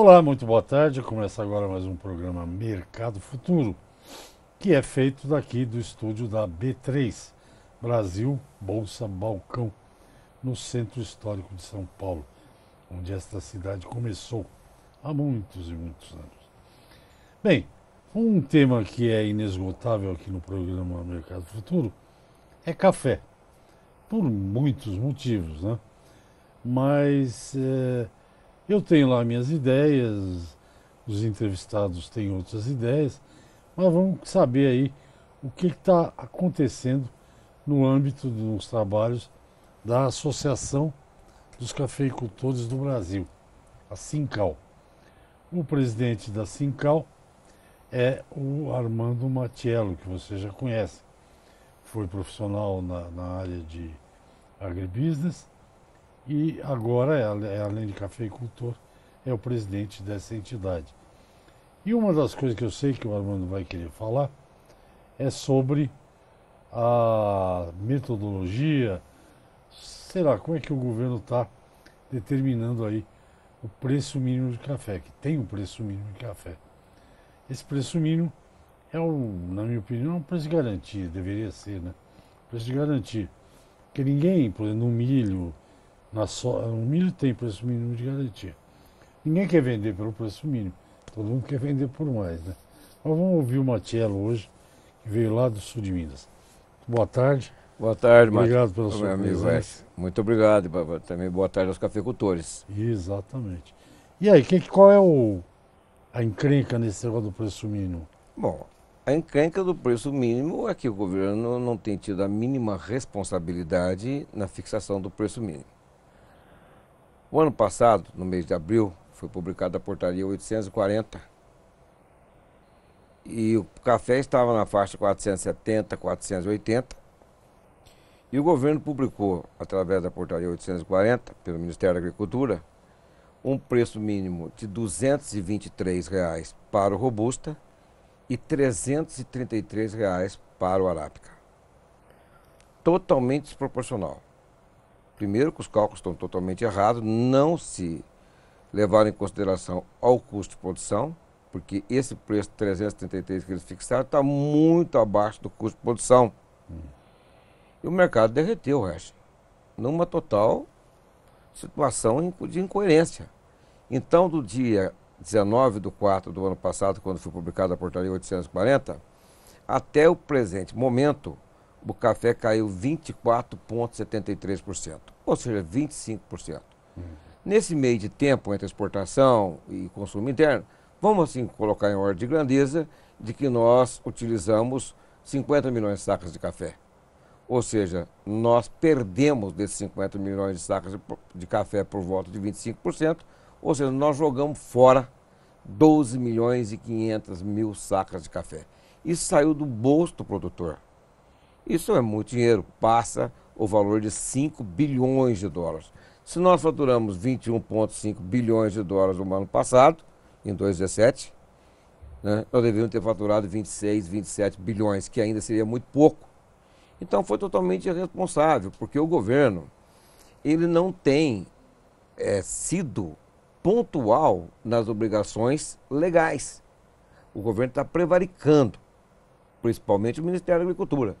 Olá, muito boa tarde. Começa agora mais um programa Mercado Futuro, que é feito daqui do estúdio da B3, Brasil Bolsa Balcão, no Centro Histórico de São Paulo, onde esta cidade começou há muitos e muitos anos. Bem, um tema que é inesgotável aqui no programa Mercado Futuro é café, por muitos motivos, né? Mas. É eu tenho lá minhas ideias, os entrevistados têm outras ideias, mas vamos saber aí o que está acontecendo no âmbito dos trabalhos da Associação dos Cafeicultores do Brasil, a SINCAL. O presidente da SINCAL é o Armando Matiello, que você já conhece. Foi profissional na, na área de agribusiness e agora, é além de é cafeicultor, é o presidente dessa entidade. E uma das coisas que eu sei que o Armando vai querer falar é sobre a metodologia, será como é que o governo está determinando aí o preço mínimo de café, que tem um preço mínimo de café. Esse preço mínimo é, um, na minha opinião, é um preço de garantia, deveria ser, né? Preço de garantia. Porque ninguém, por exemplo, no milho, So... O é milho tem preço mínimo de garantia. Ninguém quer vender pelo preço mínimo, todo mundo quer vender por mais, né? Mas vamos ouvir o Matiello hoje, que veio lá do sul de Minas. Boa tarde. Boa tarde, Obrigado Mati... pela sua presença. Muito obrigado. Também boa tarde aos cafeicultores. Exatamente. E aí, que, qual é o, a encrenca nesse negócio do preço mínimo? Bom, a encrenca do preço mínimo é que o governo não tem tido a mínima responsabilidade na fixação do preço mínimo. O ano passado, no mês de abril, foi publicada a portaria 840. E o café estava na faixa 470, 480. E o governo publicou, através da portaria 840, pelo Ministério da Agricultura, um preço mínimo de R$ 223 reais para o Robusta e R$ 333 reais para o Arábica. Totalmente desproporcional. Primeiro, que os cálculos estão totalmente errados, não se levaram em consideração ao custo de produção, porque esse preço 333 que eles fixaram está muito abaixo do custo de produção. Hum. E o mercado derreteu o resto, numa total situação de incoerência. Então, do dia 19 de 4 do ano passado, quando foi publicada a portaria 840, até o presente momento, o café caiu 24,73%, ou seja, 25%. Hum. Nesse meio de tempo entre exportação e consumo interno, vamos assim colocar em ordem de grandeza de que nós utilizamos 50 milhões de sacas de café. Ou seja, nós perdemos desses 50 milhões de sacas de, de café por volta de 25%, ou seja, nós jogamos fora 12 milhões e 500 mil sacas de café. Isso saiu do bolso do produtor. Isso é muito dinheiro, passa o valor de 5 bilhões de dólares. Se nós faturamos 21,5 bilhões de dólares no ano passado, em 2017, né, nós deveríamos ter faturado 26, 27 bilhões, que ainda seria muito pouco. Então foi totalmente irresponsável, porque o governo ele não tem é, sido pontual nas obrigações legais. O governo está prevaricando, principalmente o Ministério da Agricultura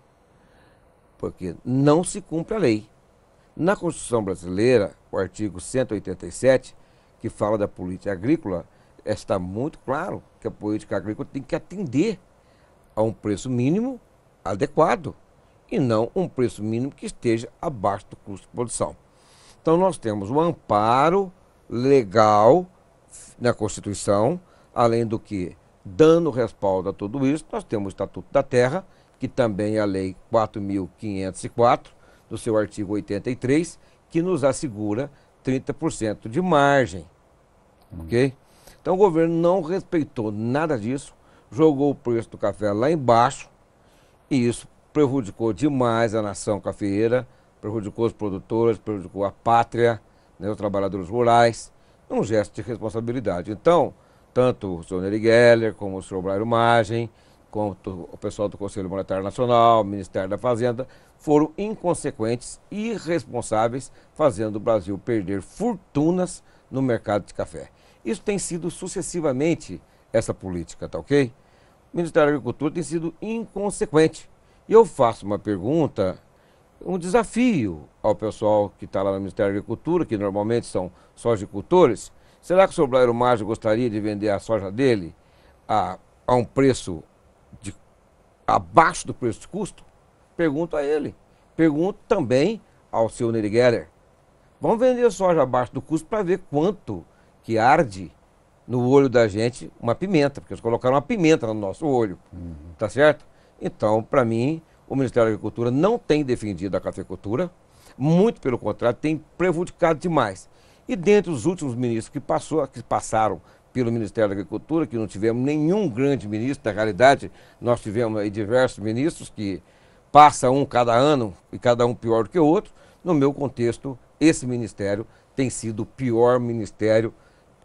porque não se cumpre a lei. Na Constituição brasileira, o artigo 187, que fala da política agrícola, está muito claro que a política agrícola tem que atender a um preço mínimo adequado e não um preço mínimo que esteja abaixo do custo de produção. Então nós temos um amparo legal na Constituição, além do que, dando respaldo a tudo isso, nós temos o Estatuto da Terra, que também é a Lei 4.504, no seu artigo 83, que nos assegura 30% de margem. Hum. Ok? Então o governo não respeitou nada disso, jogou o preço do café lá embaixo, e isso prejudicou demais a nação cafeeira, prejudicou os produtores, prejudicou a pátria, né, os trabalhadores rurais, um gesto de responsabilidade. Então, tanto o senhor Nery Geller como o senhor Brairo Margem, com o pessoal do Conselho Monetário Nacional, Ministério da Fazenda, foram inconsequentes e irresponsáveis, fazendo o Brasil perder fortunas no mercado de café. Isso tem sido sucessivamente essa política, tá ok? O Ministério da Agricultura tem sido inconsequente. E eu faço uma pergunta, um desafio ao pessoal que está lá no Ministério da Agricultura, que normalmente são sojicultores. Será que o seu Blairo Márcio gostaria de vender a soja dele a, a um preço de, abaixo do preço de custo? Pergunto a ele. Pergunto também ao seu Nery Geller. Vamos vender soja abaixo do custo para ver quanto que arde no olho da gente uma pimenta, porque eles colocaram uma pimenta no nosso olho, uhum. tá certo? Então, para mim, o Ministério da Agricultura não tem defendido a cafeicultura, muito pelo contrário, tem prejudicado demais. E dentre os últimos ministros que, passou, que passaram pelo Ministério da Agricultura, que não tivemos nenhum grande ministro, na realidade, nós tivemos aí diversos ministros que passa um cada ano e cada um pior do que o outro. No meu contexto, esse ministério tem sido o pior ministério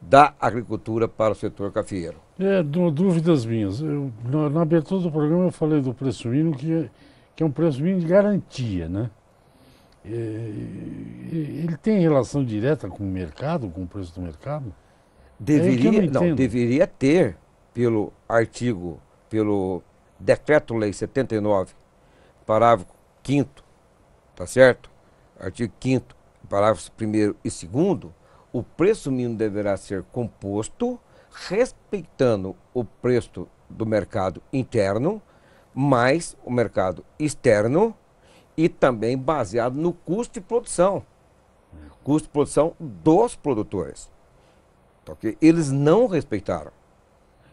da agricultura para o setor cafeiro. É, dúvidas minhas. Eu, na, na, abertura do programa eu falei do preço mínimo, que, é, que é um preço mínimo de garantia, né? É, é, ele tem relação direta com o mercado, com o preço do mercado? É, deveria, é não, deveria ter, pelo artigo, pelo Decreto-Lei 79, parágrafo 5 tá certo? Artigo 5 parágrafos 1 e 2 o preço mínimo deverá ser composto respeitando o preço do mercado interno, mais o mercado externo e também baseado no custo de produção. Custo de produção dos produtores. Porque tá eles não respeitaram.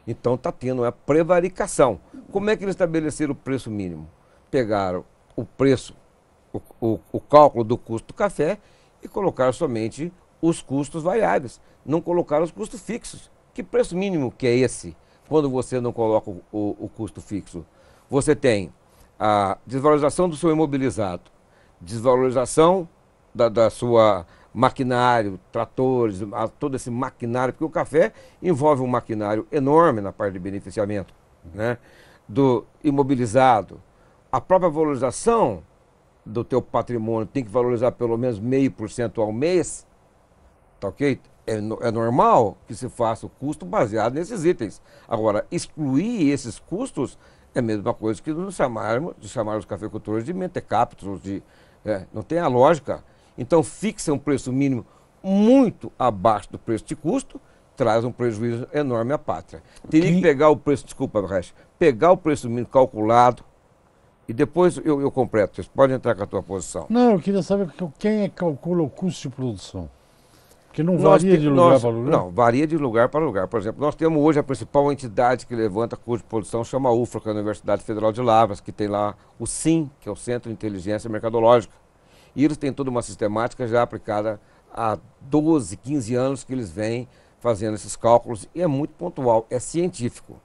Então está tendo uma prevaricação. Como é que eles estabeleceram o preço mínimo? Pegaram o preço, o, o, o cálculo do custo do café e colocaram somente os custos variáveis. Não colocaram os custos fixos. Que preço mínimo que é esse quando você não coloca o, o custo fixo? Você tem a desvalorização do seu imobilizado, desvalorização da, da sua maquinário, tratores, todo esse maquinário, porque o café envolve um maquinário enorme na parte de beneficiamento, né? Do imobilizado. A própria valorização do teu patrimônio tem que valorizar pelo menos meio por cento ao mês, tá ok? É, é normal que se faça o custo baseado nesses itens. Agora, excluir esses custos é a mesma coisa que nos chamarmos, de chamar os cafeicultores de mentecaptos, de, é, não tem a lógica. Então fixa um preço mínimo muito abaixo do preço de custo, traz um prejuízo enorme à pátria. Teria que pegar o preço, desculpa, Brecht, pegar o preço mínimo calculado e depois eu, eu completo. Vocês podem entrar com a tua posição. Não, eu queria saber quem é que calcula o custo de produção. que não varia de lugar nós, para lugar? Não, varia de lugar para lugar. Por exemplo, nós temos hoje a principal entidade que levanta custo de produção, chama a UFRA, que é a Universidade Federal de Lavras, que tem lá o SIM, que é o Centro de Inteligência Mercadológica. E eles têm toda uma sistemática já aplicada há 12, 15 anos que eles vêm fazendo esses cálculos e é muito pontual, é científico.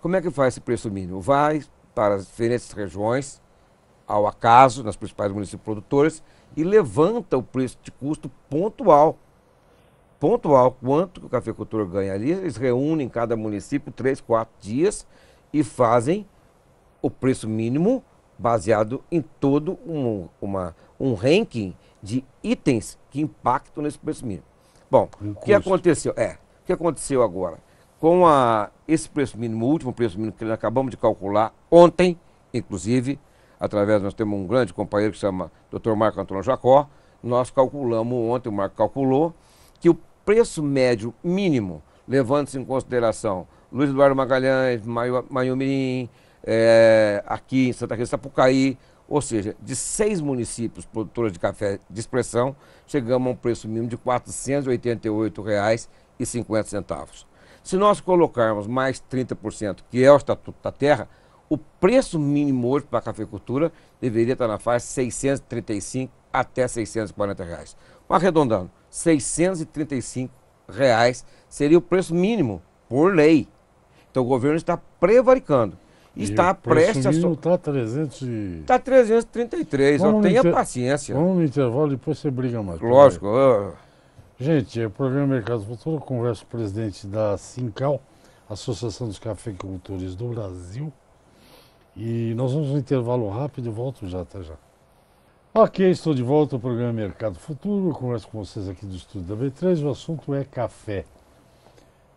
Como é que faz esse preço mínimo? Vai para as diferentes regiões, ao acaso, nas principais municípios produtores, e levanta o preço de custo pontual. Pontual, quanto que o cafeicultor ganha ali, eles reúnem em cada município três, quatro dias e fazem o preço mínimo baseado em todo um, uma, um ranking de itens que impactam nesse preço mínimo. Bom, o que aconteceu? É, o que aconteceu agora? Com a, esse preço mínimo, o último preço mínimo que nós acabamos de calcular ontem, inclusive, através, nós temos um grande companheiro que chama Dr. Marco Antônio Jacó, nós calculamos ontem, o Marco calculou, que o preço médio mínimo, levando-se em consideração Luiz Eduardo Magalhães, Maio, Maio Mirim, é, aqui em Santa Cruz Sapucaí, ou seja, de seis municípios produtores de café de expressão, chegamos a um preço mínimo de R$ 488,50. Se nós colocarmos mais 30%, que é o Estatuto da Terra, o preço mínimo hoje para a cafeicultura deveria estar na faixa de 635 até 640 reais. Arredondando, 635 reais seria o preço mínimo por lei. Então o governo está prevaricando está prestes a. So... Está 300 e... 333, tá vamos ó, tenha inter... paciência. Vamos no intervalo, depois você briga mais. Lógico. Gente, é o programa Mercado Futuro, converso com o presidente da Sincal, Associação dos Cafeicultores do Brasil. E nós vamos no intervalo rápido, volto já, até já. Ok, estou de volta ao programa Mercado Futuro. converso com vocês aqui do estúdio da B3. O assunto é café.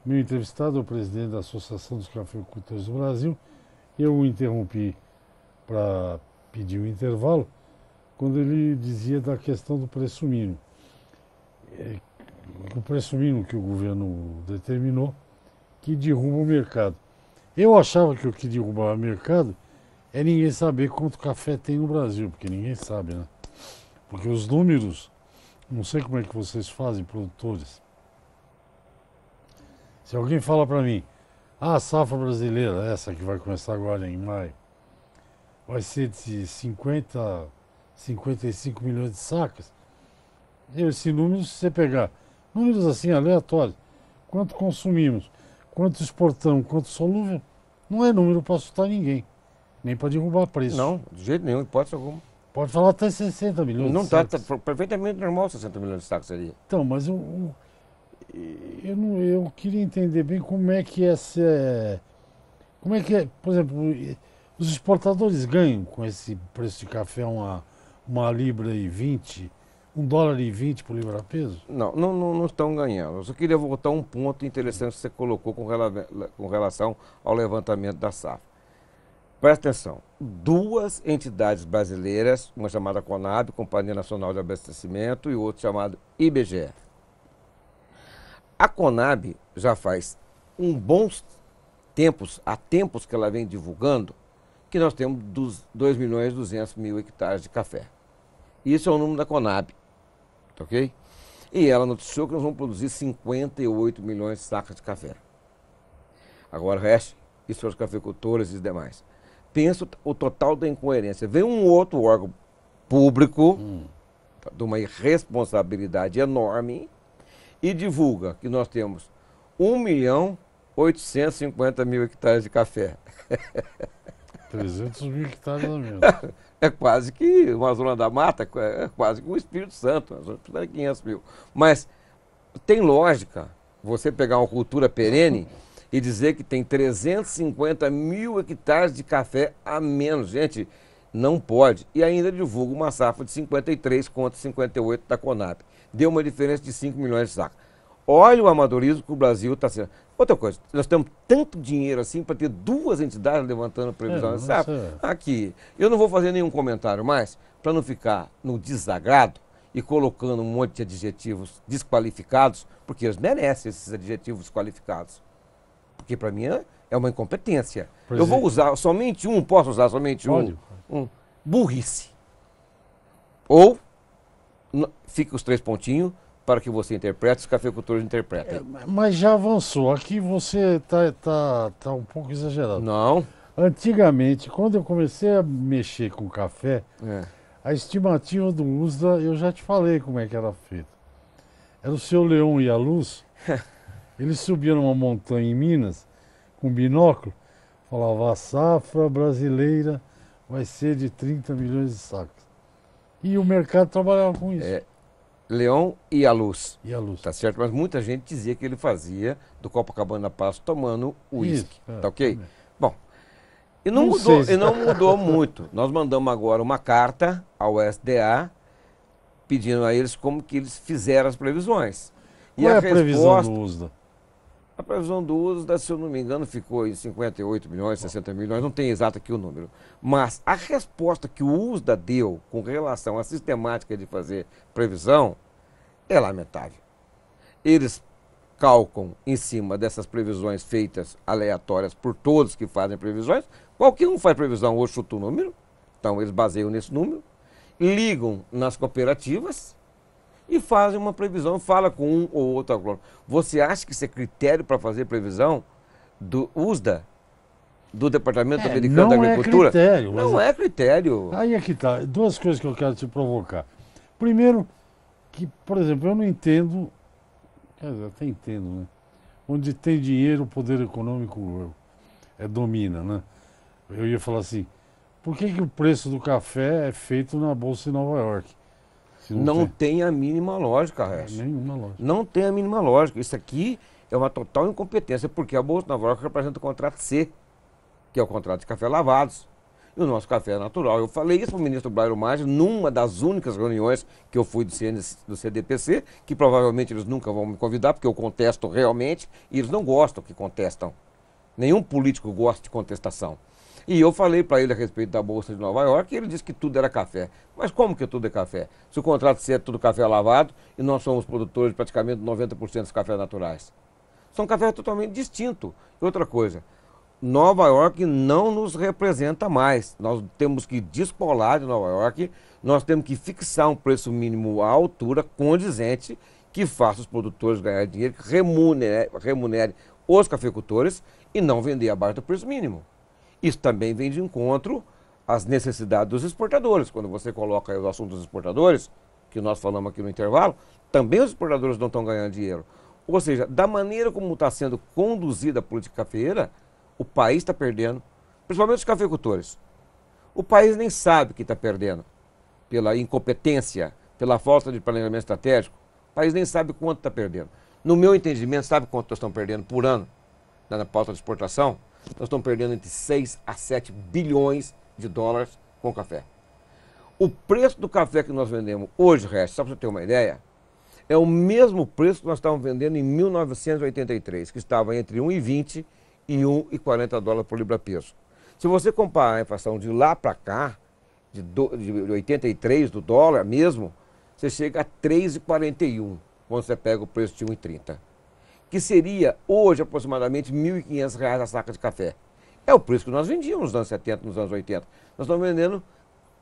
Meu entrevistado é o presidente da Associação dos Cafeicultores do Brasil, eu o interrompi para pedir um intervalo quando ele dizia da questão do preço mínimo. É, o preço mínimo que o governo determinou que derruba o mercado. Eu achava que o que derrubava o mercado é ninguém saber quanto café tem no Brasil, porque ninguém sabe, né? Porque os números, não sei como é que vocês fazem, produtores. Se alguém fala para mim, ah, a safra brasileira, essa que vai começar agora em maio, vai ser de 50, 55 milhões de sacas. Esse número, se você pegar números assim aleatórios, quanto consumimos, quanto exportamos, quanto solúvel, não é número para assustar ninguém, nem para derrubar preço. Não, de jeito nenhum, hipótese alguma. Pode falar até 60 milhões não de tá, sacos. Não está, perfeitamente normal 60 milhões de sacos seria. Então, mas o, o eu, não, eu queria entender bem como é que essa. Como é que é, por exemplo, os exportadores ganham com esse preço de café uma, uma libra e vinte, um dólar e vinte por libra peso? Não, não, não, não, estão ganhando. Eu só queria voltar um ponto interessante que você colocou com, rela, com relação ao levantamento da safra. Presta atenção, duas entidades brasileiras, uma chamada CONAB, Companhia Nacional de Abastecimento, e outra chamada IBGF a Conab já faz um bons tempos, há tempos que ela vem divulgando, que nós temos dos 2 milhões e 200 mil hectares de café. Isso é o número da Conab, tá ok? E ela noticiou que nós vamos produzir 58 milhões de sacas de café. Agora o resto, isso é os cafeicultores e os demais. Pensa o total da incoerência. Vem um outro órgão público, hum. de uma irresponsabilidade enorme, e divulga que nós temos 1 milhão 850 mil hectares de café. 300 mil hectares a menos. É quase que uma zona da mata, é, é quase que um Espírito Santo, uma zona de 500 mil. Mas tem lógica você pegar uma cultura perene e dizer que tem 350 mil hectares de café a menos. Gente, não pode. E ainda divulga uma safra de 53 contra 58 da Conab. Deu uma diferença de 5 milhões de sacos Olha o amadorismo que o Brasil está sendo. Outra coisa, nós temos tanto dinheiro assim para ter duas entidades levantando previsão é, de safra. Aqui, eu não vou fazer nenhum comentário mais para não ficar no desagrado e colocando um monte de adjetivos desqualificados, porque eles merecem esses adjetivos qualificados. Porque para mim é, é uma incompetência. eu vou é. usar somente um, posso usar somente Pode. um? um, burrice. Ou fica os três pontinhos para que você interprete, os cafeicultores interpretem. É, mas já avançou. Aqui você está tá, tá um pouco exagerado. Não. Antigamente, quando eu comecei a mexer com café, é. a estimativa do uso, eu já te falei como é que era feita. Era o seu Leão e a Luz. eles subiam numa montanha em Minas com binóculo, falava a safra brasileira vai ser de 30 milhões de sacos. E o mercado trabalhava com isso. É, Leão e a luz. E a luz. Tá certo? Mas muita gente dizia que ele fazia do Copacabana Passo tomando uísque. Tá é, tá ok? Bom, e não, não mudou, se... e não mudou muito. Nós mandamos agora uma carta ao SDA pedindo a eles como que eles fizeram as previsões. E Qual a, é a resposta, previsão do USDA? A previsão do USDA, se eu não me engano, ficou em 58 milhões, 60 milhões, não tem exato aqui o número. Mas a resposta que o USDA deu com relação à sistemática de fazer previsão é lamentável. Eles calcam em cima dessas previsões feitas aleatórias por todos que fazem previsões. Qualquer um faz previsão hoje chuta o número, então eles baseiam nesse número. Ligam nas cooperativas e fazem uma previsão, fala com um ou outro agrônomo. Você acha que isso é critério para fazer previsão do USDA? Do Departamento é, Americano da é Agricultura? É critério, não é critério. Aí é que tá. Duas coisas que eu quero te provocar. Primeiro, que, por exemplo, eu não entendo, quer dizer, até entendo, né? Onde tem dinheiro, o poder econômico é, domina, né? Eu ia falar assim, por que, que o preço do café é feito na Bolsa de Nova York? não, tem. a mínima lógica, Hash. É, nenhuma lógica. Não tem a mínima lógica. Isso aqui é uma total incompetência, porque a Bolsa Nova York representa o contrato C, que é o contrato de café lavados. E o nosso café é natural. Eu falei isso para o ministro Blairo Maggi numa das únicas reuniões que eu fui do, CNC, do CDPC, que provavelmente eles nunca vão me convidar, porque eu contesto realmente, e eles não gostam que contestam. Nenhum político gosta de contestação. E eu falei para ele a respeito da Bolsa de Nova York e ele disse que tudo era café. Mas como que tudo é café? Se o contrato se é tudo café lavado e nós somos produtores de praticamente 90% dos cafés naturais. São cafés totalmente distintos. E outra coisa, Nova York não nos representa mais. Nós temos que descolar de Nova York, nós temos que fixar um preço mínimo à altura condizente que faça os produtores ganhar dinheiro, que remunere, remunere os cafeicultores e não vender abaixo do preço mínimo. Isso também vem de encontro às necessidades dos exportadores. Quando você coloca o assunto dos exportadores, que nós falamos aqui no intervalo, também os exportadores não estão ganhando dinheiro. Ou seja, da maneira como está sendo conduzida a política cafeeira, o país está perdendo, principalmente os cafeicultores. O país nem sabe que está perdendo pela incompetência, pela falta de planejamento estratégico. O país nem sabe quanto está perdendo. No meu entendimento, sabe quanto estão perdendo por ano na pauta de exportação? nós estamos perdendo entre 6 a 7 bilhões de dólares com café. O preço do café que nós vendemos hoje, Reste, só para você ter uma ideia, é o mesmo preço que nós estávamos vendendo em 1983, que estava entre 1,20 e 1,40 dólares por libra-peso. Se você comparar a inflação de lá para cá, de, do, de 83 do dólar mesmo, você chega a 3,41 quando você pega o preço de 1,30 que seria hoje aproximadamente R$ 1.500 a saca de café. É o preço que nós vendíamos nos anos 70, nos anos 80. Nós estamos vendendo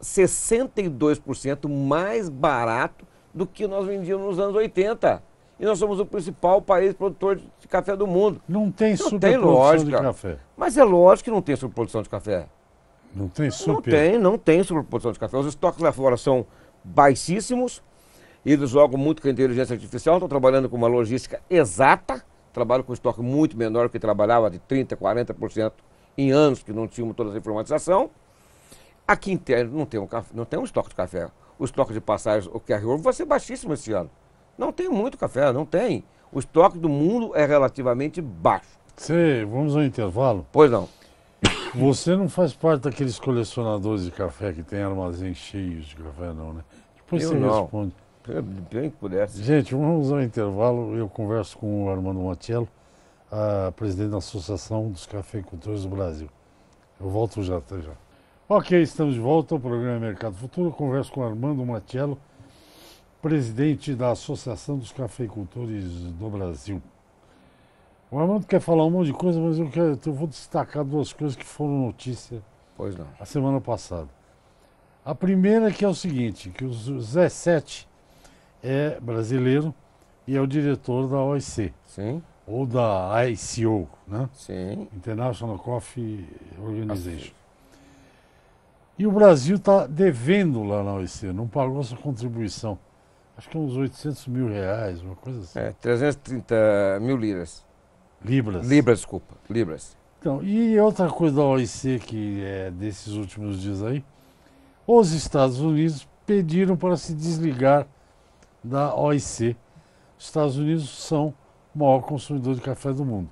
62% mais barato do que nós vendíamos nos anos 80. E nós somos o principal país produtor de café do mundo. Não tem não tem lógica. de café. Mas é lógico que não tem superprodução de café. Não tem super? Não tem, não tem superprodução de café. Os estoques lá fora são baixíssimos eles jogam muito com a inteligência artificial, estão trabalhando com uma logística exata, trabalham com estoque muito menor que trabalhava, de 30%, 40% em anos que não tínhamos toda essa informatização. Aqui interno não tem um, café, não tem um estoque de café. O estoque de passagens, o QR Ouro, vai ser baixíssimo esse ano. Não tem muito café, não tem. O estoque do mundo é relativamente baixo. Você, vamos ao intervalo? Pois não. Você não faz parte daqueles colecionadores de café que tem armazéns cheios de café, não, né? Depois eu você não. responde. Bem que pudesse. Gente, vamos ao intervalo. Eu converso com o Armando Montiello, presidente da Associação dos Cafeicultores do Brasil. Eu volto já, até já. Ok, estamos de volta ao programa é Mercado Futuro. Eu converso com o Armando Montiello, presidente da Associação dos Cafeicultores do Brasil. O Armando quer falar um monte de coisa, mas eu, quero, eu vou destacar duas coisas que foram notícia pois não. a semana passada. A primeira é que é o seguinte, que os Zé 7 é brasileiro e é o diretor da OIC. Sim. Ou da ICO, né? Sim. International Coffee Organization. E o Brasil está devendo lá na OIC, não pagou sua contribuição. Acho que é uns 800 mil reais, uma coisa assim. É, 330 mil liras. Libras. Libras, desculpa. Libras. Então, e outra coisa da OIC que é desses últimos dias aí, os Estados Unidos pediram para se desligar da OIC. Os Estados Unidos são o maior consumidor de café do mundo.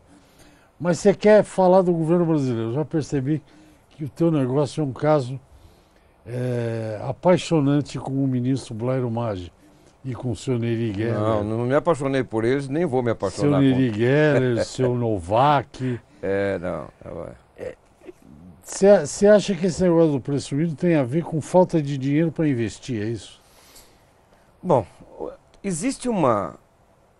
Mas você quer falar do governo brasileiro? Eu já percebi que o teu negócio é um caso é, apaixonante com o ministro Blair Maggi e com o seu Neri Guerra. Não, não me apaixonei por eles, nem vou me apaixonar. Seu Neri Guerra, seu Novak. É, não. É, você acha que esse negócio do preço tem a ver com falta de dinheiro para investir, é isso? Bom, Existe uma,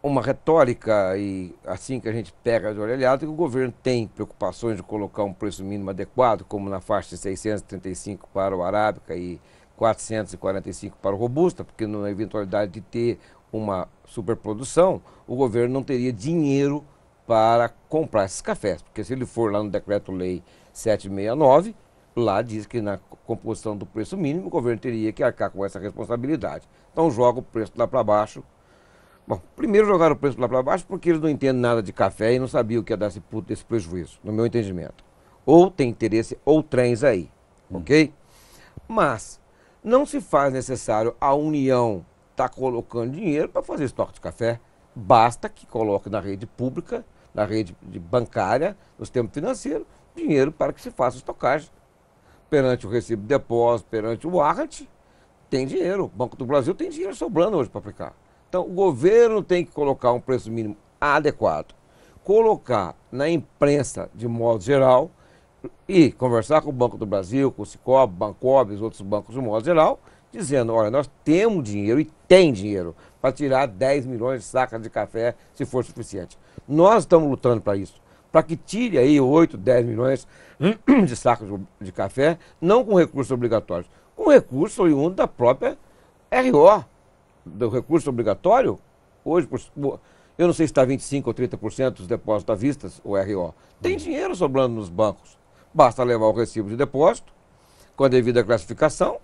uma retórica, e assim que a gente pega de orelhado, que o governo tem preocupações de colocar um preço mínimo adequado, como na faixa de 635 para o Arábica e 445 para o Robusta, porque na eventualidade de ter uma superprodução, o governo não teria dinheiro para comprar esses cafés, porque se ele for lá no decreto-lei 769, Lá diz que na composição do preço mínimo o governo teria que arcar com essa responsabilidade. Então joga o preço lá para baixo. Bom, primeiro jogaram o preço lá para baixo porque eles não entendem nada de café e não sabiam o que ia dar esse, prejuízo, no meu entendimento. Ou tem interesse ou trens aí, hum. ok? Mas não se faz necessário a União estar tá colocando dinheiro para fazer estoque de café. Basta que coloque na rede pública, na rede bancária, no sistema financeiro, dinheiro para que se faça estocagem perante o recibo de depósito, perante o Arrat, tem dinheiro. O Banco do Brasil tem dinheiro sobrando hoje para aplicar. Então, o governo tem que colocar um preço mínimo adequado, colocar na imprensa de modo geral e conversar com o Banco do Brasil, com o Sicob, Bancob, os outros bancos de modo geral, dizendo, olha, nós temos dinheiro e tem dinheiro para tirar 10 milhões de sacas de café se for suficiente. Nós estamos lutando para isso para que tire aí 8, 10 milhões de sacos de café, não com recursos obrigatórios, com recurso oriundo da própria RO, do recurso obrigatório, hoje, eu não sei se está 25% ou 30% dos depósitos à vista, o RO. Tem hum. dinheiro sobrando nos bancos. Basta levar o recibo de depósito, com a devida classificação,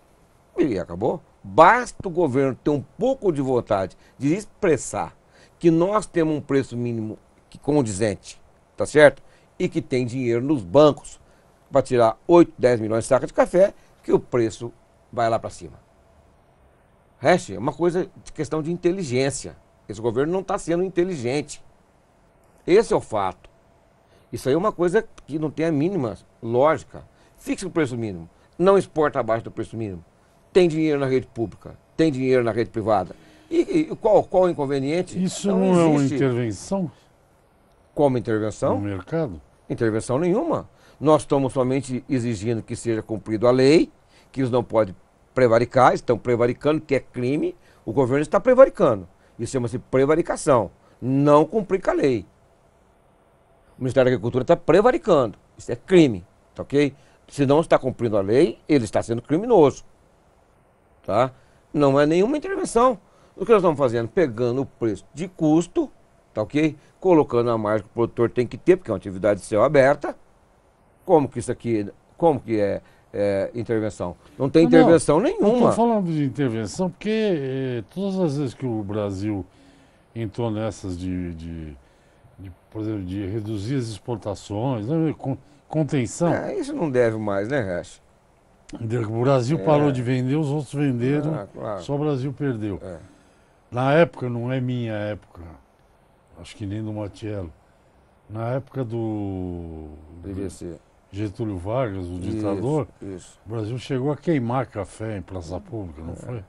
e acabou. Basta o governo ter um pouco de vontade de expressar que nós temos um preço mínimo condizente tá certo? E que tem dinheiro nos bancos para tirar 8, 10 milhões de sacas de café, que o preço vai lá para cima. Reste, é uma coisa de questão de inteligência. Esse governo não está sendo inteligente. Esse é o fato. Isso aí é uma coisa que não tem a mínima lógica. Fixa o preço mínimo. Não exporta abaixo do preço mínimo. Tem dinheiro na rede pública. Tem dinheiro na rede privada. E, e qual, qual o inconveniente? Isso não, não é uma intervenção? Como intervenção? No mercado. Intervenção nenhuma. Nós estamos somente exigindo que seja cumprido a lei, que eles não podem prevaricar, estão prevaricando, que é crime, o governo está prevaricando. Isso chama-se prevaricação. Não cumprir com a lei. O Ministério da Agricultura está prevaricando. Isso é crime, tá ok? Se não está cumprindo a lei, ele está sendo criminoso. Tá? Não é nenhuma intervenção. O que nós estamos fazendo? Pegando o preço de custo, tá ok? colocando a margem que o produtor tem que ter, porque é uma atividade de céu aberta. Como que isso aqui, como que é, é intervenção? Não tem intervenção nenhuma. Não estou falando de intervenção porque eh, todas as vezes que o Brasil entrou nessas de, de, de por exemplo, de reduzir as exportações, né, com, contenção. É, isso não deve mais, né, Racha? O Brasil é. parou de vender, os outros venderam, ah, claro. só o Brasil perdeu. É. Na época, não é minha época, acho que nem do Matiello. Na época do Getúlio Vargas, o ditador, isso, isso. o Brasil chegou a queimar café em praça pública, não é. foi?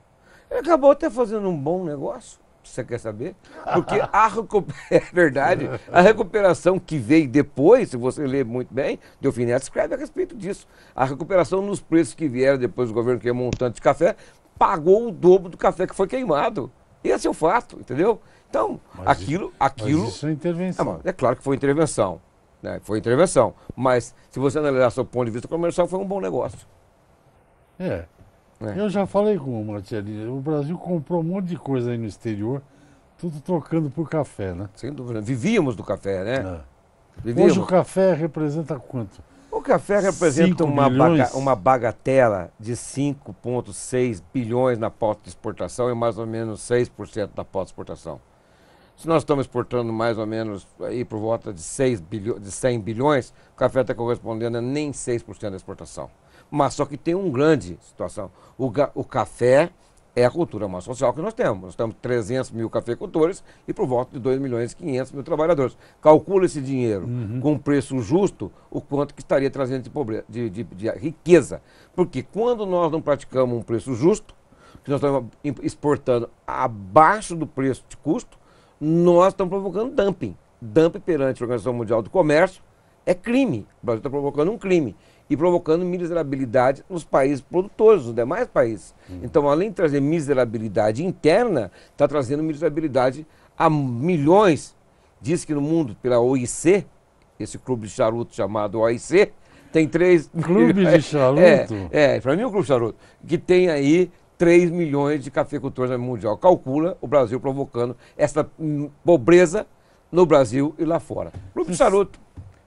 Ele acabou até fazendo um bom negócio, você quer saber? Porque a é verdade, a recuperação que veio depois, se você ler muito bem, Delfim escreve a respeito disso. A recuperação nos preços que vieram depois do governo queimou um tanto de café, pagou o dobro do café que foi queimado. Esse é o fato, entendeu? Então, mas aquilo. aquilo isso é intervenção. É, é claro que foi intervenção. Né? Foi intervenção. Mas se você analisar seu ponto de vista comercial, foi um bom negócio. É. é. Eu já falei com o Martinelli, o Brasil comprou um monte de coisa aí no exterior, tudo trocando por café, né? Sem dúvida. Vivíamos do café, né? É. Hoje o café representa quanto? O café representa uma, baga uma bagatela de 5,6 bilhões na pauta de exportação e mais ou menos 6% da pauta de exportação. Se nós estamos exportando mais ou menos aí por volta de, 6 bilhões, de 100 bilhões, o café está correspondendo a nem 6% da exportação. Mas só que tem uma grande situação. O, o café é a cultura mais social que nós temos. Nós temos 300 mil cafeicultores e por volta de 2 milhões e 500 mil trabalhadores. Calcula esse dinheiro uhum. com um preço justo, o quanto que estaria trazendo de, pobreza, de, de, de riqueza. Porque quando nós não praticamos um preço justo, que nós estamos exportando abaixo do preço de custo, nós estamos provocando dumping. Dumping perante a Organização Mundial do Comércio é crime. O Brasil está provocando um crime e provocando miserabilidade nos países produtores, nos demais países. Hum. Então, além de trazer miserabilidade interna, está trazendo miserabilidade a milhões. Diz que no mundo, pela OIC, esse clube de charuto chamado OIC, tem três. Clube de é, charuto? É, é para mim é um clube de charuto. Que tem aí 3 milhões de cafeicultores no mundial. Calcula o Brasil provocando essa pobreza no Brasil e lá fora. Clube Cê, Charuto.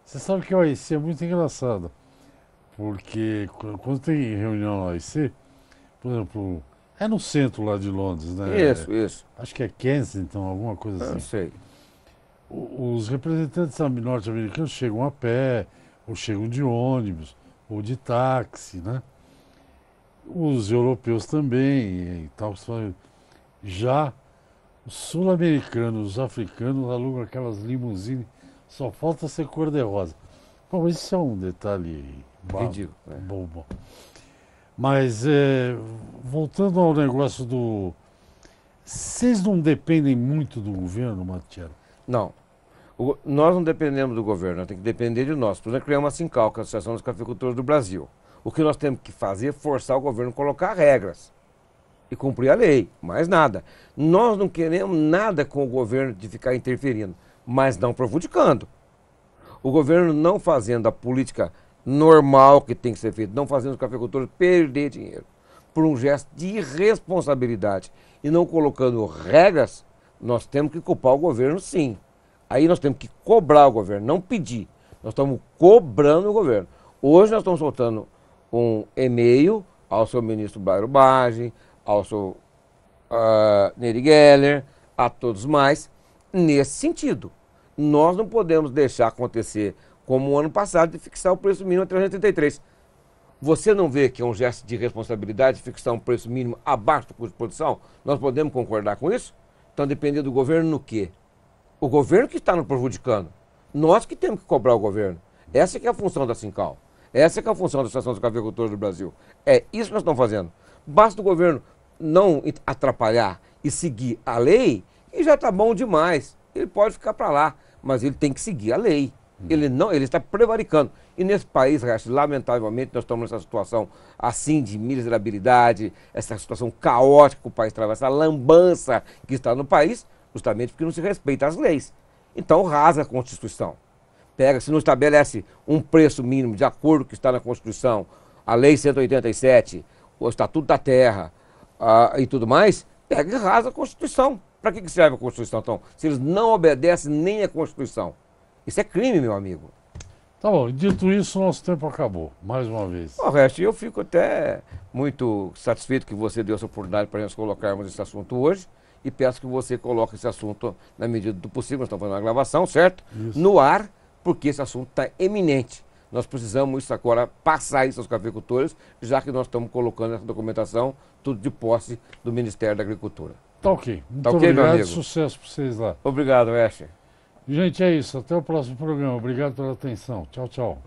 Você sabe que o OIC é muito engraçado, porque quando tem reunião na OIC, por exemplo, é no centro lá de Londres, né? Isso, é, isso. Acho que é Kensington, alguma coisa assim. Não sei. O, os representantes norte-americanos chegam a pé, ou chegam de ônibus, ou de táxi, né? os europeus também e tal. Já os sul-americanos, os africanos alugam aquelas limusines, só falta ser cor de rosa. Bom, isso é um detalhe Ridículo, é. bom, bom. Mas é, voltando ao negócio do. Vocês não dependem muito do governo, Matheus Não. O, nós não dependemos do governo, tem que depender de nós. Por exemplo, criamos a Sincalca, é a Associação dos Cafeicultores do Brasil. O que nós temos que fazer é forçar o governo a colocar regras e cumprir a lei, mais nada. Nós não queremos nada com o governo de ficar interferindo, mas não prejudicando. O governo não fazendo a política normal que tem que ser feita, não fazendo os cafeicultores perder dinheiro por um gesto de irresponsabilidade e não colocando regras, nós temos que culpar o governo sim. Aí nós temos que cobrar o governo, não pedir. Nós estamos cobrando o governo. Hoje nós estamos soltando um e-mail ao seu ministro Blairo Bagem, ao seu uh, ah, Neri Geller, a todos mais, nesse sentido. Nós não podemos deixar acontecer como o ano passado de fixar o preço mínimo a 333. Você não vê que é um gesto de responsabilidade fixar um preço mínimo abaixo do custo de produção? Nós podemos concordar com isso? Então dependendo do governo no quê? O governo que está nos prejudicando. Nós que temos que cobrar o governo. Essa que é a função da Sincal. Essa é, é a função da Associação dos Cafeicultores do Brasil. É isso que nós estamos fazendo. Basta o governo não atrapalhar e seguir a lei, e já está bom demais. Ele pode ficar para lá, mas ele tem que seguir a lei. Hum. Ele não, ele está prevaricando. E nesse país, lamentavelmente, nós estamos nessa situação assim de miserabilidade, essa situação caótica que o país atravessa, essa lambança que está no país, justamente porque não se respeita as leis. Então rasa a Constituição pega, se não estabelece um preço mínimo de acordo que está na Constituição, a Lei 187, o Estatuto da Terra uh, e tudo mais, pega e rasa a Constituição. Para que, que serve a Constituição, então? Se eles não obedecem nem a Constituição. Isso é crime, meu amigo. Tá bom, dito isso, nosso tempo acabou, mais uma vez. O resto, eu fico até muito satisfeito que você deu essa oportunidade para nós colocarmos esse assunto hoje e peço que você coloque esse assunto na medida do possível. Nós estamos fazendo uma gravação, certo? Isso. No ar porque esse assunto está eminente. Nós precisamos isso agora passar isso aos cafeicultores, já que nós estamos colocando essa documentação tudo de posse do Ministério da Agricultura. Tá ok. Muito tá okay, obrigado. Sucesso para vocês lá. Obrigado, Wesher. Gente, é isso. Até o próximo programa. Obrigado pela atenção. Tchau, tchau.